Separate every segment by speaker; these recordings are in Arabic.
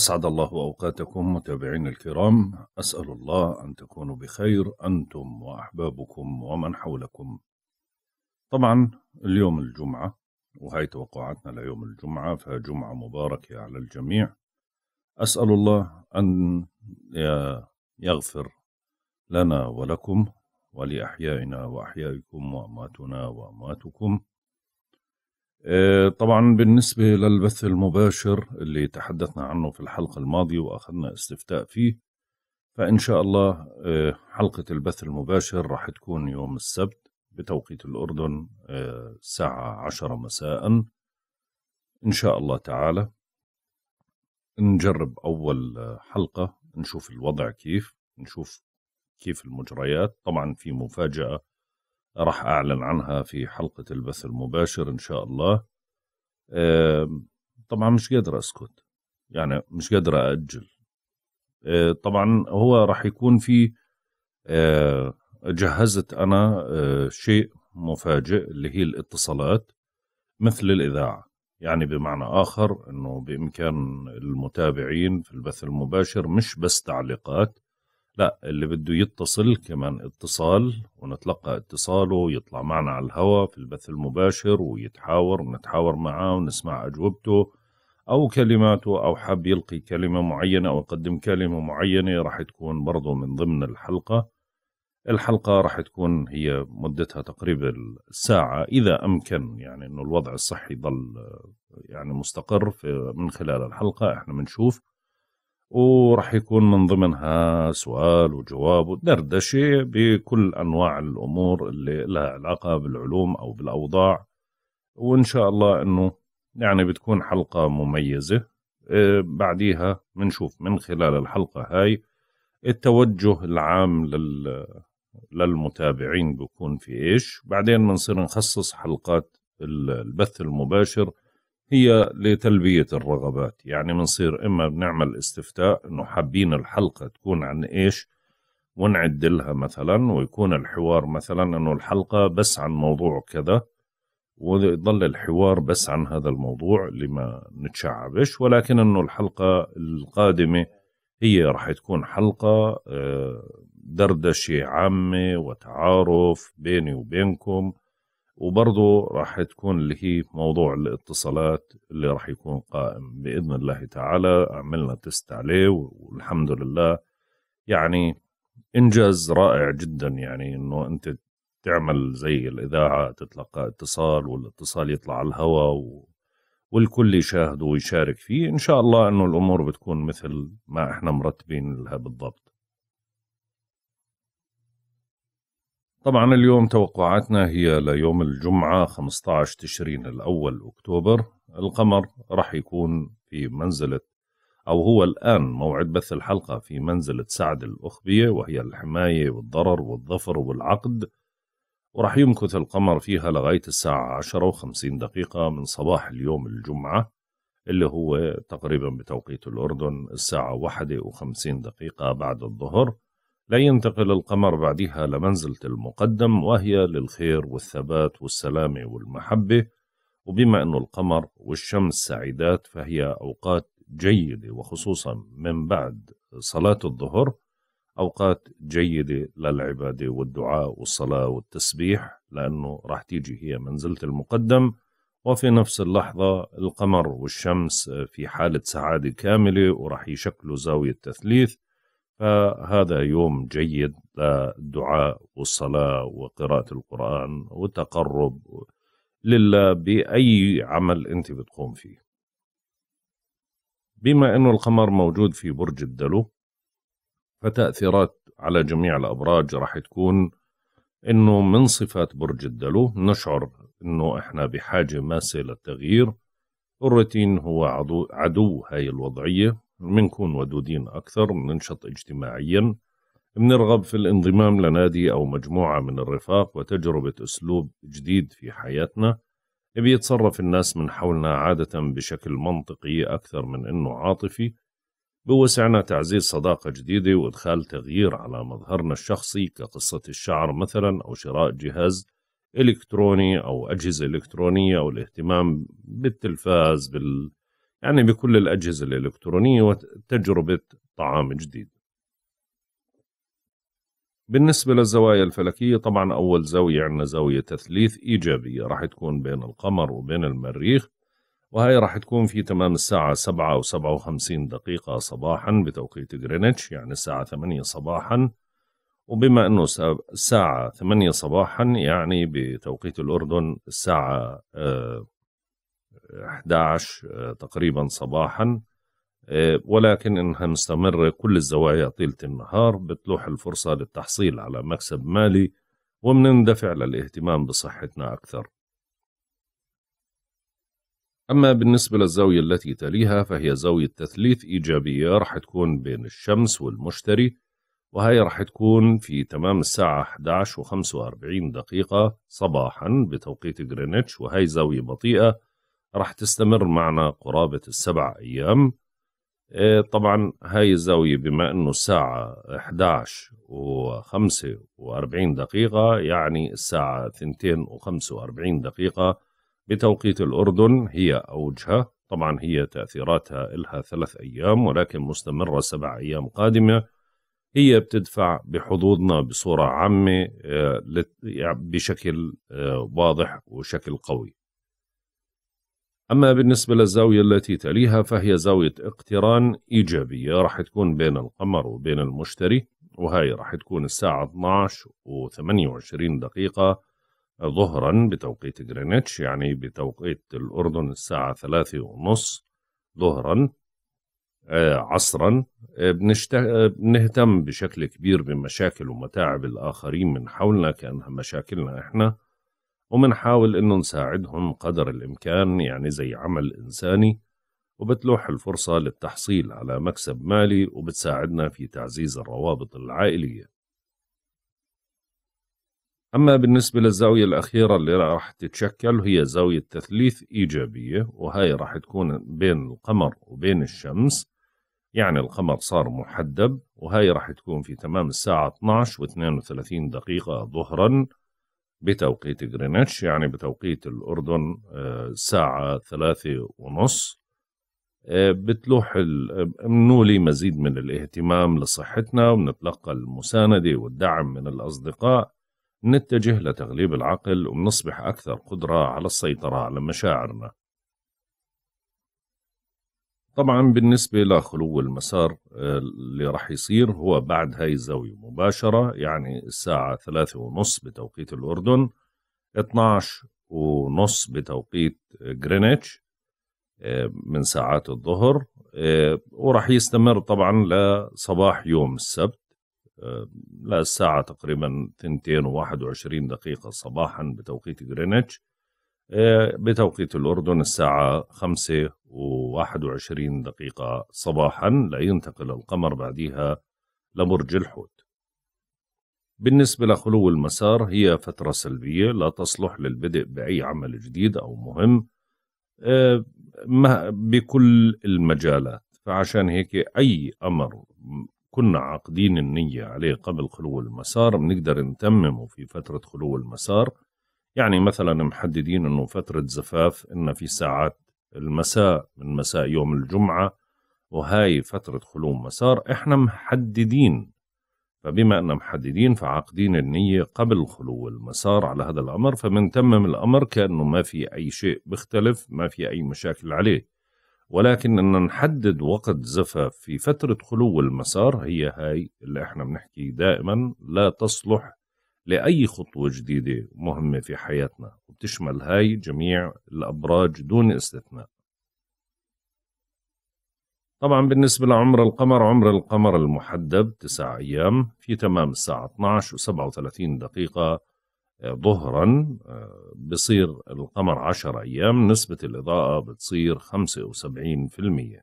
Speaker 1: أسعد الله أوقاتكم متابعين الكرام أسأل الله أن تكونوا بخير أنتم وأحبابكم ومن حولكم طبعا اليوم الجمعة وهي توقعاتنا ليوم الجمعة فجمعة مباركة على الجميع أسأل الله أن يغفر لنا ولكم ولأحيائنا وأحيائكم وأمواتنا وأمواتكم آه، طبعا بالنسبة للبث المباشر اللي تحدثنا عنه في الحلقة الماضية وأخذنا استفتاء فيه فإن شاء الله آه، حلقة البث المباشر راح تكون يوم السبت بتوقيت الأردن آه، الساعة عشرة مساء إن شاء الله تعالى نجرب أول حلقة نشوف الوضع كيف نشوف كيف المجريات طبعا في مفاجأة راح أعلن عنها في حلقة البث المباشر إن شاء الله طبعا مش قادر أسكت يعني مش قادر أأجل آه، طبعا هو راح يكون في آه، جهزت أنا آه، شيء مفاجئ اللي هي الاتصالات مثل الإذاعة يعني بمعنى آخر أنه بإمكان المتابعين في البث المباشر مش بس تعليقات لا اللي بده يتصل كمان اتصال ونتلقى اتصاله يطلع معنا على الهواء في البث المباشر ويتحاور ونتحاور معاه ونسمع أجوبته أو كلماته أو حاب يلقي كلمة معينة أو يقدم كلمة معينة راح تكون برضه من ضمن الحلقة الحلقة راح تكون هي مدتها تقريبا ساعة إذا أمكن يعني أنه الوضع الصحي ضل يعني مستقر في من خلال الحلقة إحنا بنشوف وراح يكون من ضمنها سؤال وجواب ودردشة بكل أنواع الأمور اللي لها علاقة بالعلوم أو بالأوضاع وإن شاء الله أنه يعني بتكون حلقة مميزة آه، بعديها بنشوف من خلال الحلقة هاي التوجه العام لل للمتابعين بيكون في ايش بعدين بنصير نخصص حلقات البث المباشر هي لتلبية الرغبات يعني بنصير إما بنعمل استفتاء إنه حابين الحلقة تكون عن إيش ونعد لها مثلا ويكون الحوار مثلا إنه الحلقة بس عن موضوع كذا ويضل الحوار بس عن هذا الموضوع لما نتشعبش ولكن إنه الحلقة القادمة هي راح تكون حلقة آه، دردشة عامة وتعارف بيني وبينكم وبرضه راح تكون اللي هي موضوع الاتصالات اللي راح يكون قائم باذن الله تعالى عملنا تست عليه والحمد لله يعني انجاز رائع جدا يعني انه انت تعمل زي الاذاعه تتلقى اتصال والاتصال يطلع على الهواء و... والكل يشاهده ويشارك فيه ان شاء الله انه الامور بتكون مثل ما احنا مرتبين لها بالضبط طبعا اليوم توقعاتنا هي ليوم الجمعة 15 تشرين الأول أكتوبر القمر رح يكون في منزلة أو هو الآن موعد بث الحلقة في منزلة سعد الأخبية وهي الحماية والضرر والظفر والعقد ورح يمكث القمر فيها لغاية الساعة 10 وخمسين دقيقة من صباح اليوم الجمعة اللي هو تقريبا بتوقيت الأردن الساعة واحدة وخمسين دقيقة بعد الظهر لا ينتقل القمر بعدها لمنزلة المقدم وهي للخير والثبات والسلامة والمحبة وبما أن القمر والشمس سعيدات فهي أوقات جيدة وخصوصا من بعد صلاة الظهر أوقات جيدة للعبادة والدعاء والصلاة والتسبيح لأنه راح تيجي هي منزلة المقدم وفي نفس اللحظة القمر والشمس في حالة سعادة كاملة وراح يشكلوا زاوية تثليث فهذا يوم جيد للدعاء والصلاة وقراءة القرآن والتقرب لله بأي عمل أنت بتقوم فيه بما أنه القمر موجود في برج الدلو فتأثيرات على جميع الأبراج راح تكون أنه من صفات برج الدلو نشعر أنه إحنا بحاجة ماسة للتغيير الروتين هو عدو, عدو هاي الوضعية بنكون ودودين أكثر بننشط اجتماعيا بنرغب في الانضمام لنادي أو مجموعة من الرفاق وتجربة أسلوب جديد في حياتنا بيتصرف الناس من حولنا عادة بشكل منطقي أكثر من أنه عاطفي بوسعنا تعزيز صداقة جديدة وإدخال تغيير على مظهرنا الشخصي كقصة الشعر مثلا أو شراء جهاز إلكتروني أو أجهزة إلكترونية أو الاهتمام بالتلفاز بال يعني بكل الأجهزة الإلكترونية وتجربة طعام جديد بالنسبة للزوايا الفلكية طبعا أول زاوية عندنا زاوية تثليث إيجابية راح تكون بين القمر وبين المريخ وهي راح تكون في تمام الساعة 7 و وخمسين دقيقة صباحا بتوقيت غرينتش يعني الساعة 8 صباحا وبما أنه الساعة 8 صباحا يعني بتوقيت الأردن الساعة آه، 11 آه، تقريبا صباحا آه، ولكن إنها مستمرة كل الزوايا طيلة النهار بتلوح الفرصة للتحصيل على مكسب مالي ومنندفع للاهتمام بصحتنا أكثر أما بالنسبة للزاوية التي تليها فهي زاوية تثليث إيجابية راح تكون بين الشمس والمشتري وهي راح تكون في تمام الساعة 11 و45 دقيقة صباحا بتوقيت جرينتش وهي زاوية بطيئة راح تستمر معنا قرابة السبع أيام إيه، طبعا هاي الزاوية بما أنه الساعة 11 و 45 دقيقة يعني الساعة 2 و 45 دقيقة بتوقيت الأردن هي أوجها طبعا هي تأثيراتها إلها ثلاث أيام ولكن مستمرة سبع أيام قادمة هي بتدفع بحظوظنا بصورة عامة إيه، يعني بشكل إيه، واضح وشكل قوي أما بالنسبة للزاوية التي تليها فهي زاوية اقتران إيجابية راح تكون بين القمر وبين المشتري وهي راح تكون الساعة 12 و 28 دقيقة ظهرا بتوقيت غرينتش يعني بتوقيت الأردن الساعة ثلاثة ونص ظهرا آه، عصرا آه، بنشت... آه، بنهتم بشكل كبير بمشاكل ومتاعب الآخرين من حولنا كأنها مشاكلنا إحنا وبنحاول انه نساعدهم قدر الامكان يعني زي عمل انساني وبتلوح الفرصة للتحصيل على مكسب مالي وبتساعدنا في تعزيز الروابط العائلية أما بالنسبة للزاوية الأخيرة اللي راح تتشكل هي زاوية تثليث إيجابية وهي راح تكون بين القمر وبين الشمس يعني القمر صار محدب وهي راح تكون في تمام الساعة 12 و32 دقيقة ظهراً بتوقيت جرينتش يعني بتوقيت الأردن آه، ساعة ثلاثة ونص آه، بتلوح منو لي مزيد من الاهتمام لصحتنا وبنتلقى المساندة والدعم من الأصدقاء نتجه لتغليب العقل وبنصبح أكثر قدرة على السيطرة على مشاعرنا طبعا بالنسبة لخلو المسار آه، اللي راح يصير هو بعد هاي الزاوية مباشرة يعني الساعة ثلاثة ونص بتوقيت الأردن 12 ونص بتوقيت جرينتش آه، من ساعات الظهر آه، وراح يستمر طبعا لصباح يوم السبت للساعة تقريبا 2 وواحد وعشرين دقيقة صباحا بتوقيت جرينتش آه، بتوقيت الأردن الساعة خمسة و وعشرين دقيقة صباحا لينتقل القمر بعدها لبرج الحوت بالنسبة لخلو المسار هي فترة سلبية لا تصلح للبدء بأي عمل جديد أو مهم آه، بكل المجالات فعشان هيك أي أمر كنا عاقدين النية عليه قبل خلو المسار بنقدر نتممه في فترة خلو المسار يعني مثلا محددين انه فتره زفاف ان في ساعات المساء من مساء يوم الجمعه وهاي فتره خلو مسار احنا محددين فبما أننا محددين فعاقدين النية قبل خلو المسار على هذا الأمر تمم الأمر كأنه ما في أي شيء بيختلف ما في أي مشاكل عليه ولكن أن نحدد وقت زفاف في فترة خلو المسار هي هاي اللي احنا بنحكي دائما لا تصلح لأي خطوة جديدة مهمة في حياتنا وبتشمل هاي جميع الأبراج دون استثناء طبعا بالنسبة لعمر القمر عمر القمر المحدب تسع أيام في تمام الساعة 12 و37 دقيقة آه، ظهرا آه، بصير القمر 10 أيام نسبة الإضاءة بتصير 75%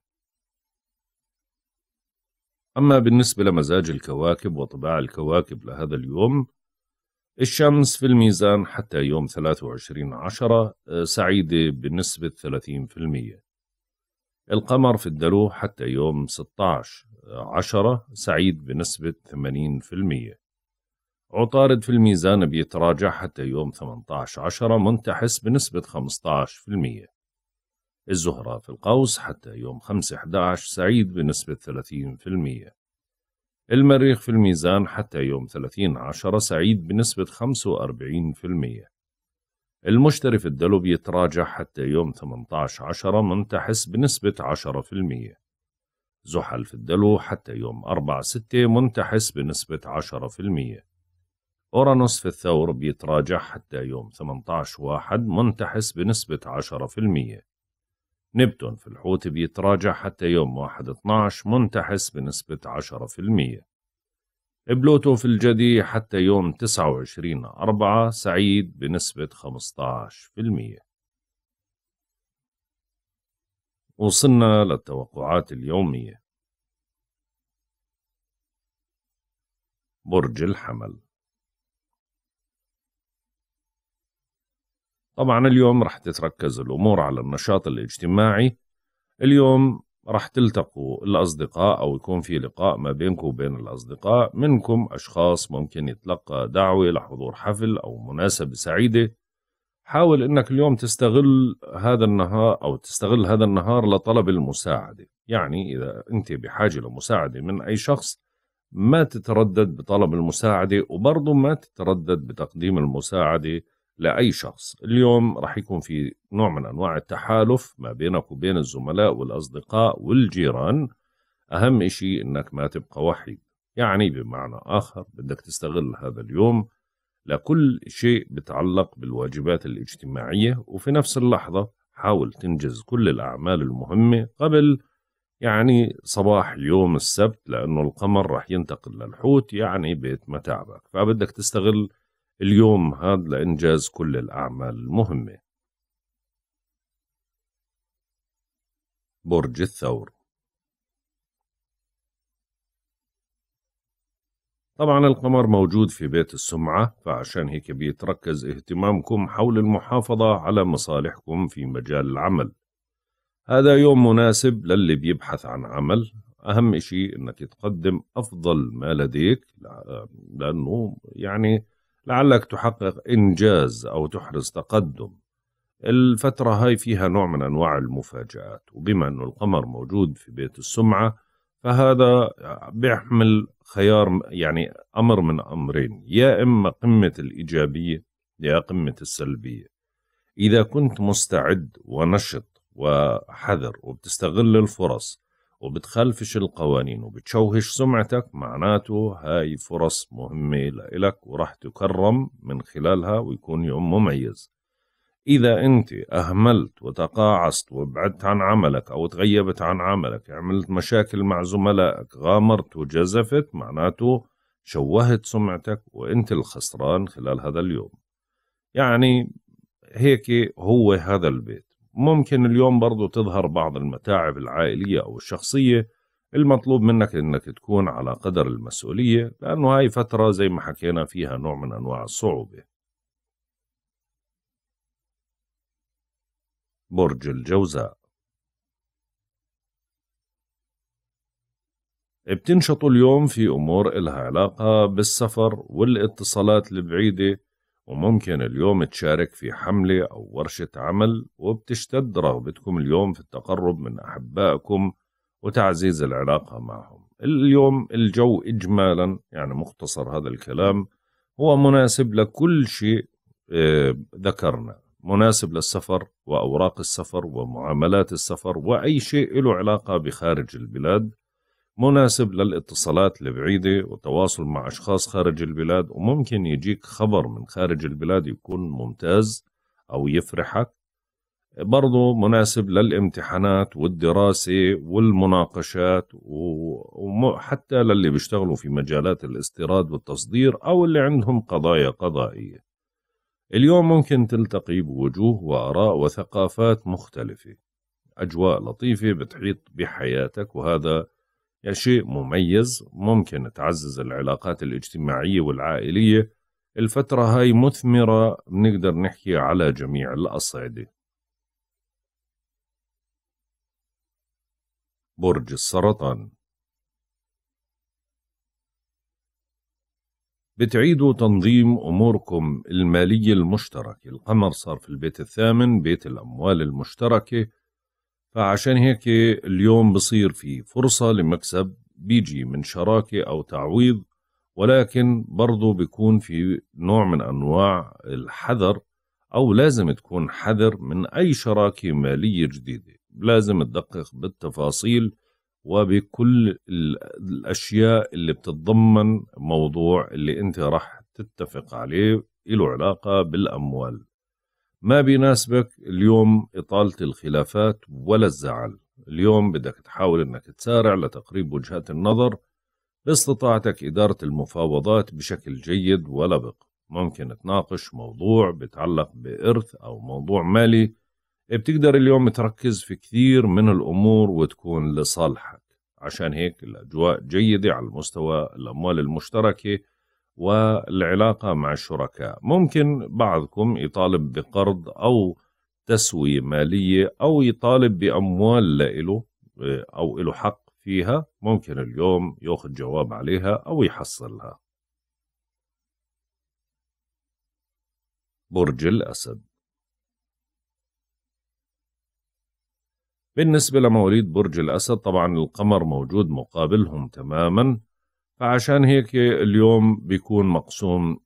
Speaker 1: أما بالنسبة لمزاج الكواكب وطباع الكواكب لهذا اليوم الشمس في الميزان حتى يوم 23 عشرة آه، سعيدة بنسبة 30% القمر في الدلو حتى يوم 16 عشرة سعيد بنسبة 80% عطارد في الميزان بيتراجع حتى يوم 18 عشرة منتحس بنسبة 15% الزهرة في القوس حتى يوم 5 11 سعيد بنسبة 30% المريخ في الميزان حتى يوم 30 عشرة سعيد بنسبة 45% المشتري في الدلو بيتراجع حتى يوم 18 عشرة منتحس بنسبة 10% زحل في الدلو حتى يوم 4 6 منتحس بنسبة 10% أورانوس في الثور بيتراجع حتى يوم 18 واحد منتحس بنسبة 10% نبتون في الحوت بيتراجع حتى يوم 1/12 منتحس بنسبة 10% بلوتو في الجدي حتى يوم 29 أربعة سعيد بنسبة 15% وصلنا للتوقعات اليومية برج الحمل طبعا اليوم رح تتركز الأمور على النشاط الاجتماعي اليوم رح تلتقوا الأصدقاء أو يكون في لقاء ما بينكم وبين الأصدقاء منكم أشخاص ممكن يتلقى دعوة لحضور حفل أو مناسبة سعيدة حاول إنك اليوم تستغل هذا النهار أو تستغل هذا النهار لطلب المساعدة يعني إذا أنت بحاجة لمساعدة من أي شخص ما تتردد بطلب المساعدة وبرضه ما تتردد بتقديم المساعدة لاي شخص اليوم راح يكون في نوع من انواع التحالف ما بينك وبين الزملاء والاصدقاء والجيران اهم شيء انك ما تبقى وحيد يعني بمعنى اخر بدك تستغل هذا اليوم لكل شيء بتعلق بالواجبات الاجتماعيه وفي نفس اللحظه حاول تنجز كل الاعمال المهمه قبل يعني صباح يوم السبت لأنه القمر رح ينتقل للحوت يعني بيت متاعبك فبدك تستغل اليوم هذا لإنجاز كل الأعمال المهمة برج الثور طبعا القمر موجود في بيت السمعة فعشان هيك بيتركز اهتمامكم حول المحافظة على مصالحكم في مجال العمل هذا يوم مناسب للي بيبحث عن عمل أهم إشي أنك تقدم أفضل ما لديك لأنه يعني لعلك تحقق إنجاز أو تحرز تقدم الفترة هاي فيها نوع من أنواع المفاجآت وبما أنه القمر موجود في بيت السمعة فهذا بيحمل خيار يعني أمر من أمرين يا إما قمة الإيجابية يا قمة السلبية إذا كنت مستعد ونشط وحذر وبتستغل الفرص وبتخلفش القوانين وبتشوهش سمعتك معناته هاي فرص مهمة لإلك وراح تكرم من خلالها ويكون يوم مميز إذا أنت أهملت وتقاعست وبعدت عن عملك أو تغيبت عن عملك عملت مشاكل مع زملائك غامرت وجزفت معناته شوهت سمعتك وأنت الخسران خلال هذا اليوم يعني هيك هو هذا البيت ممكن اليوم برضو تظهر بعض المتاعب العائلية أو الشخصية المطلوب منك إنك تكون على قدر المسؤولية لأنه هاي فترة زي ما حكينا فيها نوع من أنواع الصعوبة برج الجوزاء بتنشطوا اليوم في أمور إلها علاقة بالسفر والاتصالات البعيدة وممكن اليوم تشارك في حملة أو ورشة عمل وبتشتد رغبتكم اليوم في التقرب من أحبائكم وتعزيز العلاقة معهم اليوم الجو إجمالا يعني مختصر هذا الكلام هو مناسب لكل شيء آه، ذكرنا مناسب للسفر وأوراق السفر ومعاملات السفر وأي شيء له علاقة بخارج البلاد مناسب للاتصالات البعيدة والتواصل مع أشخاص خارج البلاد وممكن يجيك خبر من خارج البلاد يكون ممتاز أو يفرحك برضو مناسب للامتحانات والدراسة والمناقشات وحتى للي بيشتغلوا في مجالات الاستيراد والتصدير أو اللي عندهم قضايا قضائية اليوم ممكن تلتقي بوجوه وآراء وثقافات مختلفة أجواء لطيفة بتحيط بحياتك وهذا يعني شيء مميز ممكن تعزز العلاقات الاجتماعية والعائلية الفترة هاي مثمرة بنقدر نحكي على جميع الأصعدة برج السرطان بتعيدوا تنظيم أموركم المالية المشتركة القمر صار في البيت الثامن بيت الأموال المشتركة فعشان هيك اليوم بصير في فرصة لمكسب بيجي من شراكة أو تعويض ولكن برضو بيكون في نوع من أنواع الحذر أو لازم تكون حذر من أي شراكة مالية جديدة لازم تدقق بالتفاصيل وبكل الأشياء اللي بتتضمن موضوع اللي أنت راح تتفق عليه له علاقة بالأموال ما بيناسبك اليوم إطالة الخلافات ولا الزعل اليوم بدك تحاول أنك تسارع لتقريب وجهات النظر باستطاعتك إدارة المفاوضات بشكل جيد ولبق ممكن تناقش موضوع بتعلق بإرث أو موضوع مالي بتقدر اليوم تركز في كثير من الأمور وتكون لصالحك عشان هيك الأجواء جيدة على المستوى الأموال المشتركة والعلاقة مع الشركاء ممكن بعضكم يطالب بقرض أو تسوية مالية أو يطالب بأموال لإله آه، أو له حق فيها ممكن اليوم ياخذ جواب عليها أو يحصلها برج الأسد بالنسبة لمواليد برج الأسد طبعا القمر موجود مقابلهم تماما فعشان هيك اليوم بيكون مقسوم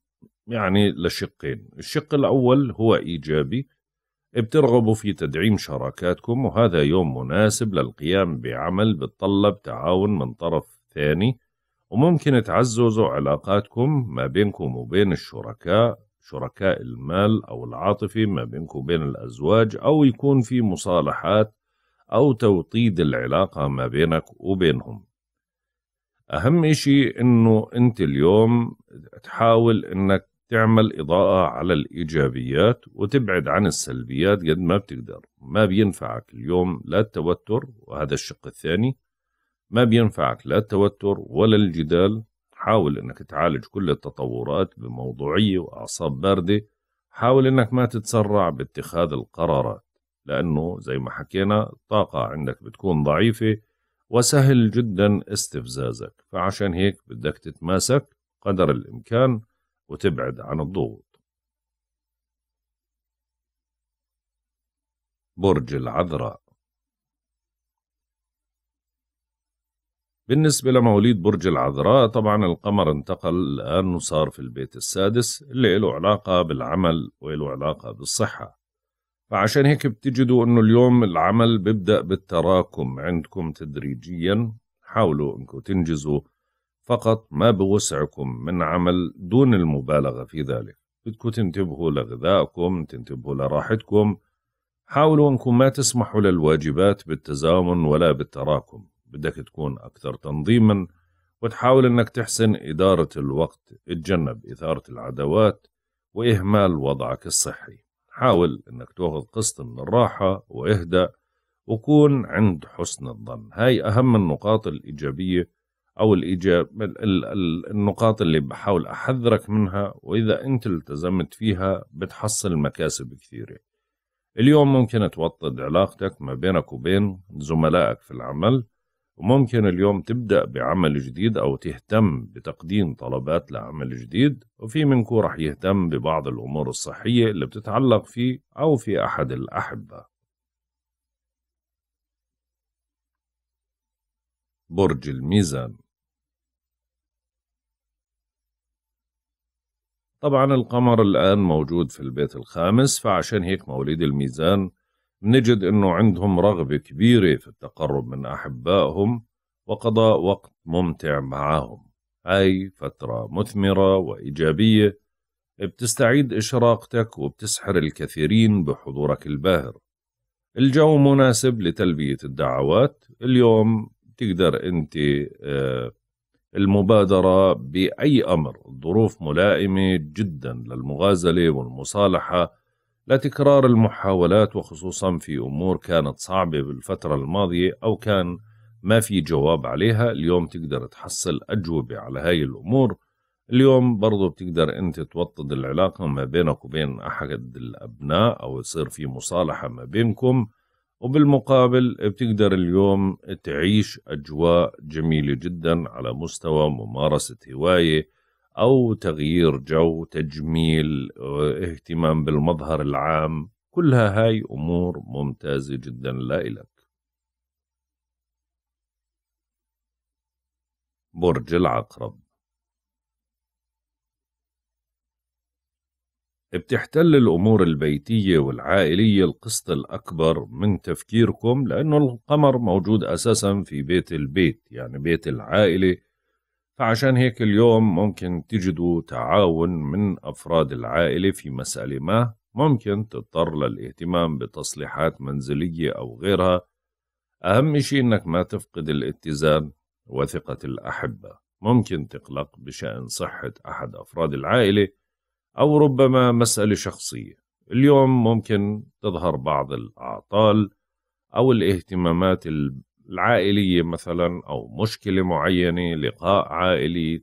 Speaker 1: يعني لشقين الشق الأول هو إيجابي بترغبوا في تدعيم شراكاتكم وهذا يوم مناسب للقيام بعمل بتطلب تعاون من طرف ثاني وممكن تعززوا علاقاتكم ما بينكم وبين الشركاء شركاء المال أو العاطفي ما بينكم وبين الأزواج أو يكون في مصالحات أو توطيد العلاقة ما بينك وبينهم اهم اشي انه انت اليوم تحاول انك تعمل اضاءة على الايجابيات وتبعد عن السلبيات قد ما بتقدر ما بينفعك اليوم لا التوتر وهذا الشق الثاني ما بينفعك لا التوتر ولا الجدال حاول انك تعالج كل التطورات بموضوعية واعصاب باردة حاول انك ما تتسرع باتخاذ القرارات لانه زي ما حكينا الطاقة عندك بتكون ضعيفة وسهل جدا استفزازك فعشان هيك بدك تتماسك قدر الإمكان وتبعد عن الضغوط برج العذراء بالنسبة لمواليد برج العذراء طبعا القمر انتقل الآن وصار في البيت السادس اللي له علاقة بالعمل وله علاقة بالصحة فعشان هيك بتجدوا انه اليوم العمل بيبدا بالتراكم عندكم تدريجيا حاولوا انكم تنجزوا فقط ما بوسعكم من عمل دون المبالغه في ذلك بدكم تنتبهوا لغذائكم تنتبهوا لراحتكم حاولوا انكم ما تسمحوا للواجبات بالتزامن ولا بالتراكم بدك تكون اكثر تنظيما وتحاول انك تحسن اداره الوقت اتجنب اثاره العداوات واهمال وضعك الصحي حاول انك تاخذ قسط من الراحة واهدأ وكون عند حسن الظن هاي اهم النقاط الايجابية او الإيجاب النقاط اللي بحاول احذرك منها واذا انت التزمت فيها بتحصل مكاسب كثيرة اليوم ممكن توطد علاقتك ما بينك وبين زملائك في العمل وممكن اليوم تبدأ بعمل جديد أو تهتم بتقديم طلبات لعمل جديد وفي منكم رح يهتم ببعض الأمور الصحية اللي بتتعلق فيه أو في أحد الأحبة برج الميزان طبعا القمر الآن موجود في البيت الخامس فعشان هيك مواليد الميزان بنجد أنه عندهم رغبة كبيرة في التقرب من أحبائهم وقضاء وقت ممتع معهم هاي فترة مثمرة وإيجابية بتستعيد إشراقتك وبتسحر الكثيرين بحضورك الباهر الجو مناسب لتلبية الدعوات اليوم تقدر أنت آه، المبادرة بأي أمر الظروف ملائمة جدا للمغازلة والمصالحة لتكرار المحاولات وخصوصا في أمور كانت صعبة بالفترة الماضية أو كان ما في جواب عليها اليوم تقدر تحصل أجوبة على هاي الأمور اليوم برضو بتقدر أنت توطد العلاقة ما بينك وبين أحد الأبناء أو يصير في مصالحة ما بينكم وبالمقابل بتقدر اليوم تعيش أجواء جميلة جدا على مستوى ممارسة هواية او تغيير جو تجميل آه، اهتمام بالمظهر العام كلها هاي امور ممتازه جدا لك برج العقرب بتحتل الأمور البيتية والعائلية القسط الأكبر من تفكيركم لأنه القمر موجود أساسا في بيت البيت يعني بيت العائلة فعشان هيك اليوم ممكن تجدوا تعاون من أفراد العائلة في مسألة ما ممكن تضطر للاهتمام بتصليحات منزلية أو غيرها أهم شيء إنك ما تفقد الاتزان وثقة الأحبة ممكن تقلق بشأن صحة أحد أفراد العائلة أو ربما مسألة شخصية اليوم ممكن تظهر بعض الأعطال أو الاهتمامات العائليه مثلا او مشكله معينه لقاء عائلي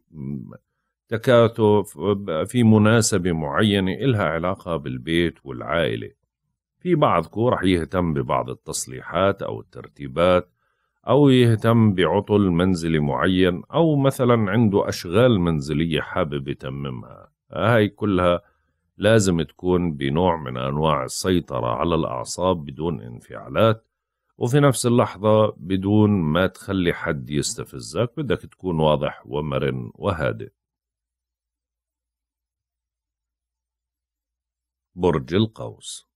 Speaker 1: تكاتف في مناسبه معينه إلها علاقه بالبيت والعائله في بعضكم رح يهتم ببعض التصليحات او الترتيبات او يهتم بعطل منزلي معين او مثلا عنده اشغال منزليه حابب يتممها هاي كلها لازم تكون بنوع من انواع السيطره على الاعصاب بدون انفعالات وفي نفس اللحظة بدون ما تخلي حد يستفزك بدك تكون واضح ومرن وهادئ برج القوس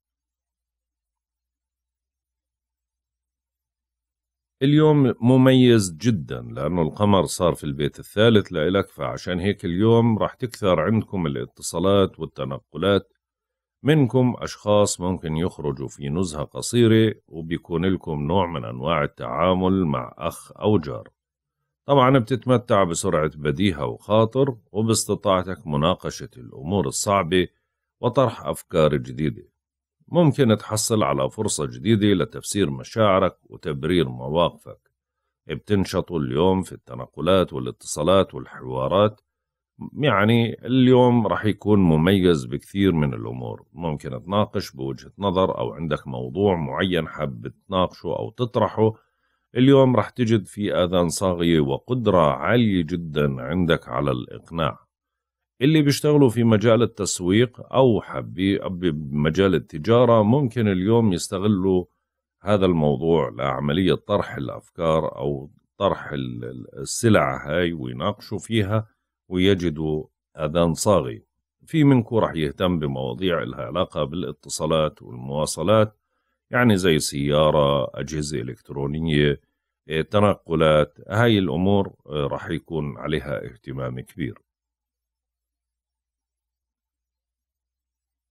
Speaker 1: اليوم مميز جدا لأنه القمر صار في البيت الثالث لإلك فعشان هيك اليوم راح تكثر عندكم الاتصالات والتنقلات منكم أشخاص ممكن يخرجوا في نزهة قصيرة وبيكون لكم نوع من أنواع التعامل مع أخ أو جار طبعا بتتمتع بسرعة بديهة وخاطر وباستطاعتك مناقشة الأمور الصعبة وطرح أفكار جديدة ممكن تحصل على فرصة جديدة لتفسير مشاعرك وتبرير مواقفك بتنشطوا اليوم في التنقلات والاتصالات والحوارات يعني اليوم راح يكون مميز بكثير من الامور ممكن تناقش بوجهه نظر او عندك موضوع معين حاب تناقشه او تطرحه اليوم راح تجد في اذان صاغيه وقدره عاليه جدا عندك على الاقناع اللي بيشتغلوا في مجال التسويق او حبي بمجال التجاره ممكن اليوم يستغلوا هذا الموضوع لعمليه طرح الافكار او طرح السلع هاي ويناقشوا فيها ويجد أذان صاغي في منكم رح يهتم بمواضيع لها علاقة بالاتصالات والمواصلات يعني زي سيارة أجهزة إلكترونية إيه، تنقلات هاي الأمور إيه، رح يكون عليها اهتمام كبير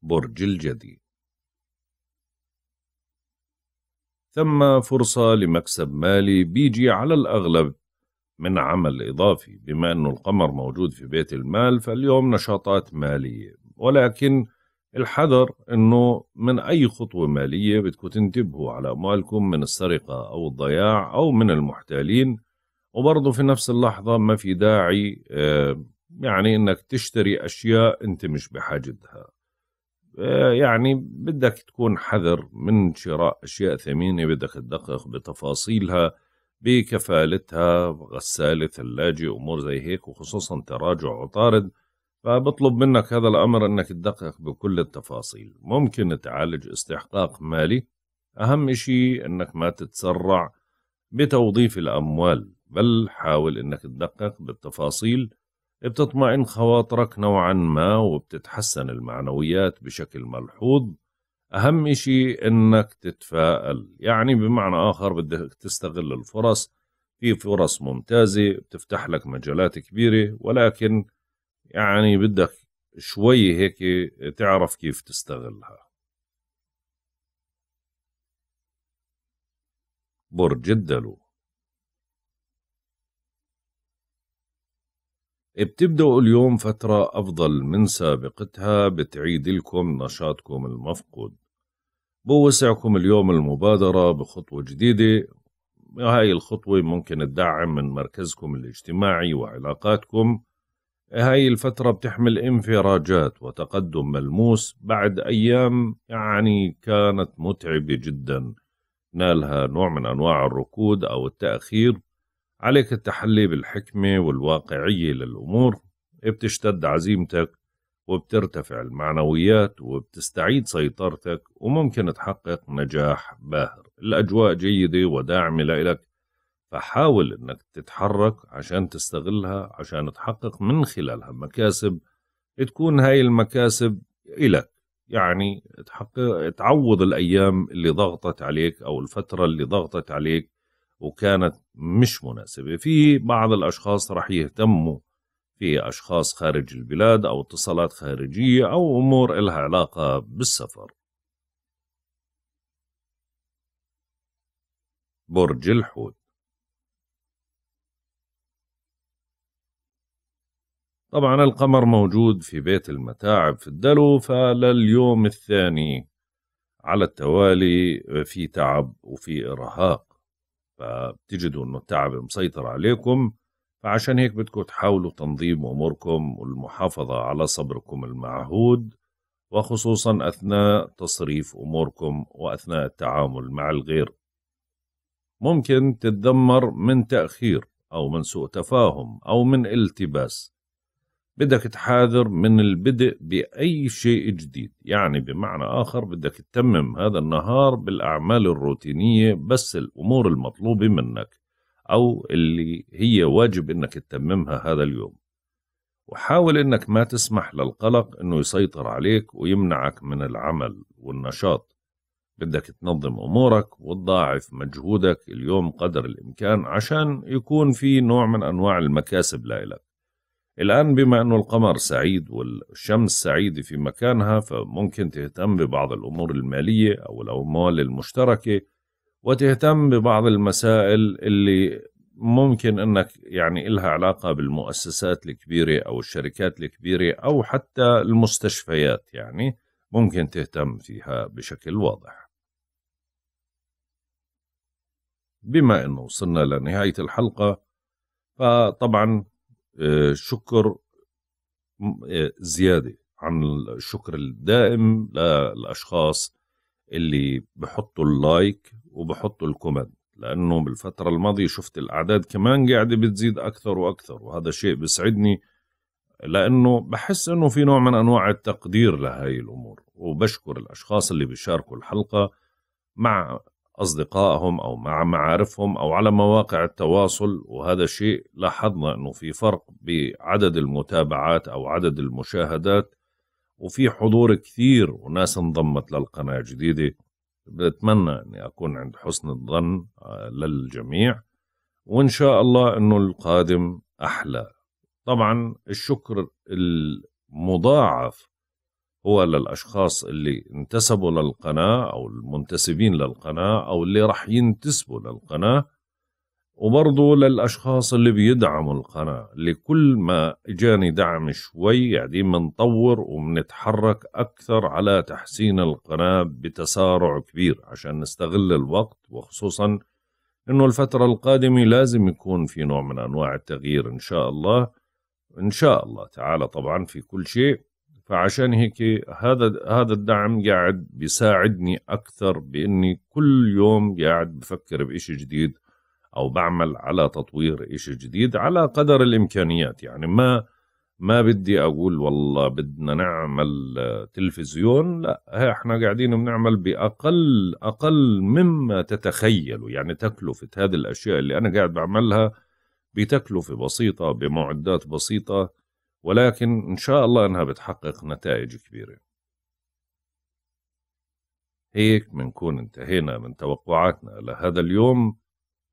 Speaker 1: برج الجدي ثم فرصة لمكسب مالي بيجي على الأغلب من عمل إضافي بما أن القمر موجود في بيت المال فاليوم نشاطات مالية ولكن الحذر أنه من أي خطوة مالية بدكم تنتبهوا على أموالكم من السرقة أو الضياع أو من المحتالين وبرضه في نفس اللحظة ما في داعي آه، يعني أنك تشتري أشياء أنت مش بحاجتها آه، يعني بدك تكون حذر من شراء أشياء ثمينة بدك تدقق بتفاصيلها بكفالتها غسالة ثلاجة أمور زي هيك وخصوصا تراجع عطارد فبطلب منك هذا الأمر أنك تدقق بكل التفاصيل ممكن تعالج استحقاق مالي أهم شيء أنك ما تتسرع بتوظيف الأموال بل حاول أنك تدقق بالتفاصيل بتطمئن خواطرك نوعا ما وبتتحسن المعنويات بشكل ملحوظ أهم إشي إنك تتفائل يعني بمعنى آخر بدك تستغل الفرص في فرص ممتازة بتفتح لك مجالات كبيرة ولكن يعني بدك شوي هيك تعرف كيف تستغلها برج الدلو بتبدأوا اليوم فترة أفضل من سابقتها بتعيد لكم نشاطكم المفقود بوسعكم اليوم المبادرة بخطوة جديدة هاي الخطوة ممكن تدعم من مركزكم الاجتماعي وعلاقاتكم هاي الفترة بتحمل انفراجات وتقدم ملموس بعد أيام يعني كانت متعبة جدا نالها نوع من أنواع الركود أو التأخير عليك التحلي بالحكمة والواقعية للأمور بتشتد عزيمتك وبترتفع المعنويات وبتستعيد سيطرتك وممكن تحقق نجاح باهر الأجواء جيدة وداعمة لإلك فحاول أنك تتحرك عشان تستغلها عشان تحقق من خلالها مكاسب تكون هاي المكاسب إلك يعني تحقق تعوض الأيام اللي ضغطت عليك أو الفترة اللي ضغطت عليك وكانت مش مناسبة في بعض الأشخاص رح يهتموا في أشخاص خارج البلاد أو اتصالات خارجية أو أمور إلها علاقة بالسفر برج الحوت طبعا القمر موجود في بيت المتاعب في الدلو فلليوم الثاني على التوالي في تعب وفي إرهاق فبتجدوا أنه التعب مسيطر عليكم فعشان هيك بدكم تحاولوا تنظيم أموركم والمحافظة على صبركم المعهود وخصوصا أثناء تصريف أموركم وأثناء التعامل مع الغير ممكن تتذمر من تأخير أو من سوء تفاهم أو من التباس بدك تحاذر من البدء بأي شيء جديد يعني بمعنى آخر بدك تتمم هذا النهار بالأعمال الروتينية بس الأمور المطلوبة منك أو اللي هي واجب إنك تتممها هذا اليوم وحاول إنك ما تسمح للقلق إنه يسيطر عليك ويمنعك من العمل والنشاط بدك تنظم أمورك وتضاعف مجهودك اليوم قدر الإمكان عشان يكون في نوع من أنواع المكاسب لإلك الآن بما أنه القمر سعيد والشمس سعيدة في مكانها فممكن تهتم ببعض الأمور المالية أو الأموال المشتركة وتهتم ببعض المسائل اللي ممكن انك يعني إلها علاقه بالمؤسسات الكبيره او الشركات الكبيره او حتى المستشفيات يعني ممكن تهتم فيها بشكل واضح. بما انه وصلنا لنهايه الحلقه فطبعا آه، شكر آه، زياده عن الشكر الدائم للاشخاص اللي بحطوا اللايك وبحطوا الكومنت لأنه بالفترة الماضية شفت الأعداد كمان قاعدة بتزيد أكثر وأكثر وهذا شيء بسعدني لأنه بحس أنه في نوع من أنواع التقدير لهي الأمور وبشكر الأشخاص اللي بيشاركوا الحلقة مع أصدقائهم أو مع معارفهم أو على مواقع التواصل وهذا شيء لاحظنا أنه في فرق بعدد المتابعات أو عدد المشاهدات وفي حضور كثير وناس انضمت للقناة جديدة بتمنى اني اكون عند حسن الظن آه، للجميع وان شاء الله انه القادم احلى طبعا الشكر المضاعف هو للاشخاص اللي انتسبوا للقناه او المنتسبين للقناه او اللي راح ينتسبوا للقناه وبرضه للأشخاص اللي بيدعموا القناة لكل ما إجاني دعم شوي قاعدين يعني بنطور وبنتحرك أكثر على تحسين القناة بتسارع كبير عشان نستغل الوقت وخصوصا إنه الفترة القادمة لازم يكون في نوع من أنواع التغيير إن شاء الله إن شاء الله تعالى طبعا في كل شيء فعشان هيك هذا هذا الدعم قاعد بيساعدني أكثر بإني كل يوم قاعد بفكر بإشي جديد او بعمل على تطوير إشي جديد على قدر الامكانيات يعني ما ما بدي اقول والله بدنا نعمل تلفزيون لا احنا قاعدين بنعمل باقل اقل مما تتخيلوا يعني تكلفه هذه الاشياء اللي انا قاعد بعملها بتكلفه بسيطه بمعدات بسيطه ولكن ان شاء الله انها بتحقق نتائج كبيره هيك بنكون انتهينا من توقعاتنا لهذا اليوم